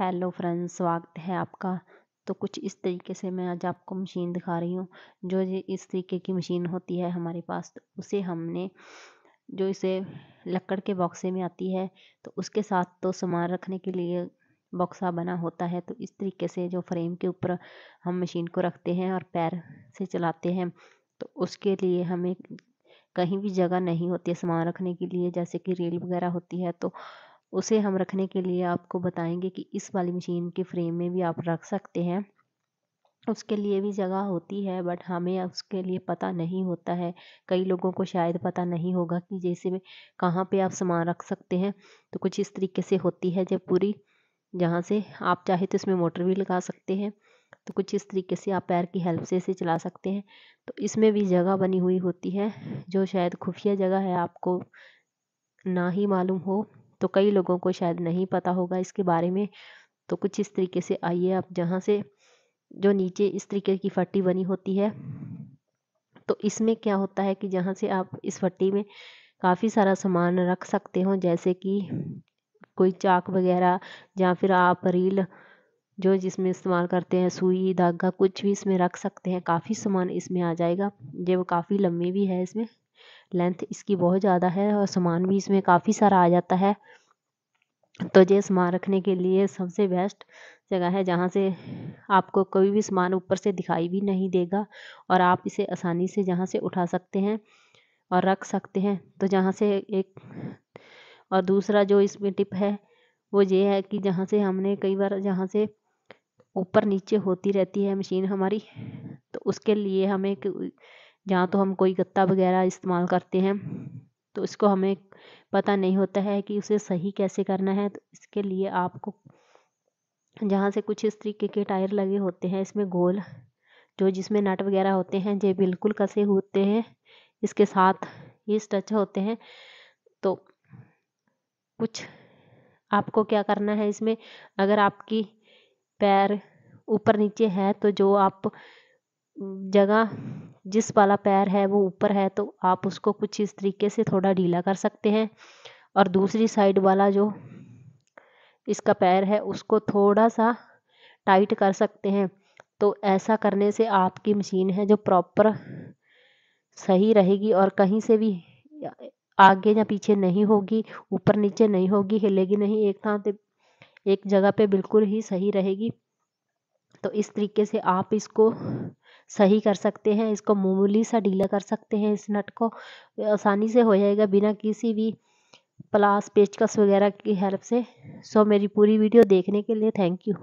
Hello friends स्वागत है आपका तो कुछ इस तरीके से मैं आज आपको मशीन दिखा रही हूँ जो ये इस तरीके की मशीन होती है हमारे पास तो उसे हमने जो इसे लकड़ के बॉक्से में आती है तो उसके साथ तो सामान रखने के लिए बॉक्सा बना होता है तो इस तरीके से जो फ्रेम के ऊपर हम मशीन को रखते हैं और पैर से चलाते हैं तो उसके लिए हमें कहीं भी जगह नहीं होती है सामान रखने के लिए जैसे कि रेल वगैरह होती है तो उसे हम रखने के लिए आपको बताएंगे कि इस वाली मशीन के फ्रेम में भी आप रख सकते हैं उसके लिए भी जगह होती है बट हमें उसके लिए पता नहीं होता है कई लोगों को शायद पता नहीं होगा कि जैसे कहाँ पर आप सामान रख सकते हैं तो कुछ इस तरीके से होती है जब पूरी जहाँ से आप चाहे तो इसमें मोटर भी लगा सकते हैं तो कुछ इस तरीके से आप पैर की हेल्प से इसे चला सकते हैं तो इसमें भी जगह बनी हुई होती है जो शायद खुफिया जगह है आपको ना ही मालूम हो तो कई लोगों को शायद नहीं पता होगा इसके बारे में तो कुछ इस तरीके से आइए आप जहाँ से जो नीचे इस तरीके की फट्टी बनी होती है तो इसमें क्या होता है कि जहाँ से आप इस फट्टी में काफ़ी सारा सामान रख सकते हो जैसे कि कोई चाक वगैरह या फिर आप रील जो जिसमें इस्तेमाल करते हैं सुई धागा कुछ भी इसमें रख सकते हैं काफ़ी सामान इसमें आ जाएगा जब वो काफ़ी लंबी भी है इसमें लेंथ इसकी हम्म। बहुत ज़्यादा है और सामान भी इसमें काफ़ी सारा आ जाता है तो ये सामान रखने के लिए सबसे बेस्ट जगह है जहाँ से आपको कोई भी सामान ऊपर से दिखाई भी नहीं देगा और आप इसे आसानी से जहाँ से उठा सकते हैं और रख सकते हैं तो जहाँ से एक और दूसरा जो इसमें टिप है वो ये है कि जहाँ से हमने कई बार जहाँ से ऊपर नीचे होती रहती है मशीन हमारी तो उसके लिए हमें जहाँ तो हम कोई गत्ता वगैरह इस्तेमाल करते हैं तो इसको हमें पता नहीं होता है कि उसे सही कैसे करना है तो इसके लिए आपको जहाँ से कुछ इस तरीके के टायर लगे होते हैं इसमें गोल जो जिसमें नट वगैरह होते हैं जो बिल्कुल कसे होते हैं इसके साथ ये स्टच होते हैं तो कुछ आपको क्या करना है इसमें अगर आपकी पैर ऊपर नीचे है तो जो आप जगह जिस वाला पैर है वो ऊपर है तो आप उसको कुछ इस तरीके से थोड़ा ढीला कर सकते हैं और दूसरी साइड वाला जो इसका पैर है उसको थोड़ा सा टाइट कर सकते हैं तो ऐसा करने से आपकी मशीन है जो प्रॉपर सही रहेगी और कहीं से भी आगे या पीछे नहीं होगी ऊपर नीचे नहीं होगी हिलेगी नहीं एक था एक जगह पे बिल्कुल ही सही रहेगी तो इस तरीके से आप इसको सही कर सकते हैं इसको मामूली सा ढीला कर सकते हैं इस नट को आसानी से हो जाएगा बिना किसी भी प्लास पेचकस वगैरह की हेल्प से सो मेरी पूरी वीडियो देखने के लिए थैंक यू